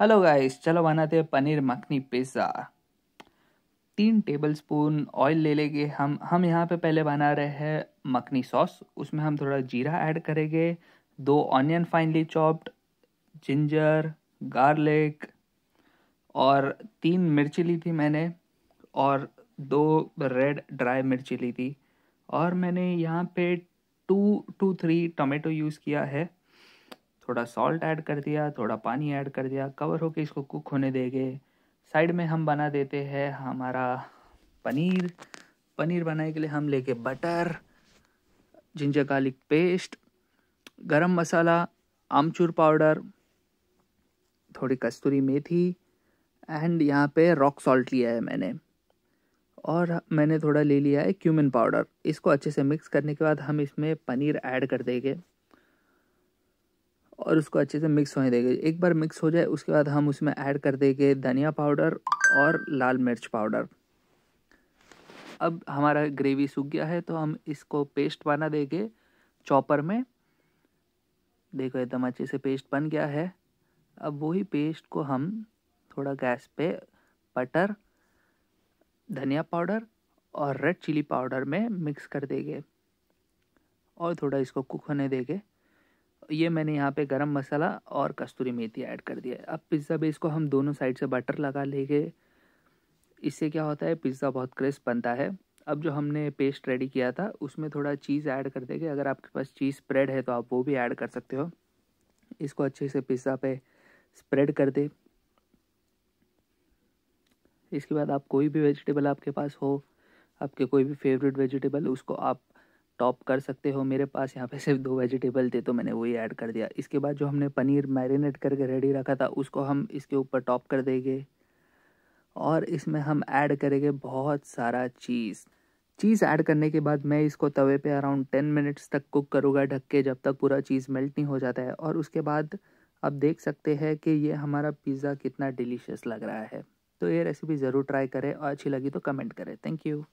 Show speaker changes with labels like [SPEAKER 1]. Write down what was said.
[SPEAKER 1] hello guys चलो बनाते हैं पनीर मखनी पिज़्ज़ा तीन टेबल स्पून ऑयल ले लेंगे हम हम यहाँ पे पहले बना रहे हैं मखनी सॉस उसमें हम थोड़ा जीरा ऐड करेंगे दो onion finely chopped ginger garlic और तीन मिर्ची ली थी मैंने और दो रेड ड्राई मिर्ची ली थी और मैंने यहाँ पे two to three tomato use किया है थोड़ा सॉल्ट ऐड कर दिया थोड़ा पानी ऐड कर दिया कवर होके इसको कुक होने देंगे साइड में हम बना देते हैं हमारा पनीर पनीर बनाने के लिए हम लेके बटर जिंजर गार्लिक पेस्ट गरम मसाला आमचूर पाउडर थोड़ी कस्तूरी मेथी एंड यहाँ पे रॉक सॉल्ट लिया है मैंने और मैंने थोड़ा ले लिया है क्यूमिन पाउडर इसको अच्छे से मिक्स करने के बाद हम इसमें पनीर ऐड कर देंगे और उसको अच्छे से मिक्स होने देंगे एक बार मिक्स हो जाए उसके बाद हम उसमें ऐड कर देंगे धनिया पाउडर और लाल मिर्च पाउडर अब हमारा ग्रेवी सूख गया है तो हम इसको पेस्ट बना देंगे चॉपर में देखो एकदम अच्छे से पेस्ट बन गया है अब वही पेस्ट को हम थोड़ा गैस पे बटर धनिया पाउडर और रेड चिली पाउडर में मिक्स कर देंगे और थोड़ा इसको कुक होने देंगे ये मैंने यहाँ पे गरम मसाला और कस्तूरी मेथी ऐड कर दिया है अब पिज़्ज़ा बेस को हम दोनों साइड से बटर लगा लेंगे इससे क्या होता है पिज़्ज़ा बहुत क्रिस्प बनता है अब जो हमने पेस्ट रेडी किया था उसमें थोड़ा चीज़ ऐड कर देंगे अगर आपके पास चीज़ स्प्रेड है तो आप वो भी ऐड कर सकते हो इसको अच्छे से पिज़्ज़ा पे स्प्रेड कर दे इसके बाद आप कोई भी वेजिटेबल आपके पास हो आपके कोई भी फेवरेट वेजिटेबल उसको आप टॉप कर सकते हो मेरे पास यहाँ पे सिर्फ दो वेजिटेबल थे तो मैंने वही ऐड कर दिया इसके बाद जो हमने पनीर मैरिनेट करके रेडी रखा था उसको हम इसके ऊपर टॉप कर देंगे और इसमें हम ऐड करेंगे बहुत सारा चीज़ चीज़ ऐड करने के बाद मैं इसको तवे पे अराउंड टेन मिनट्स तक कुक करूँगा ढक के जब तक पूरा चीज़ मेल्ट नहीं हो जाता है और उसके बाद आप देख सकते हैं कि ये हमारा पिज़्ज़ा कितना डिलीशियस लग रहा है तो ये रेसिपी ज़रूर ट्राई करें और अच्छी लगी तो कमेंट करें थैंक यू